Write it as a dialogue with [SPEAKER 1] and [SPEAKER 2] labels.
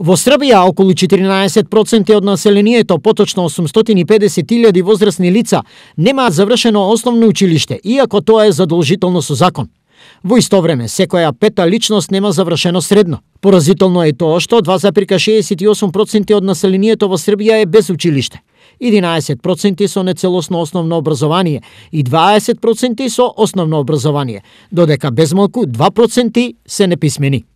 [SPEAKER 1] Во Србија, околу 14% од населението, поточно 850.000 возрастни лица, немаат завршено основно училиште, иако тоа е задолжително со закон. Во исто време, секоја пета личност нема завршено средно. Поразително е тоа што 2,68% од населението во Србија е без училиште, 11% со нецелосно основно образование и 20% со основно образование, додека безмалку 2% се неписмени.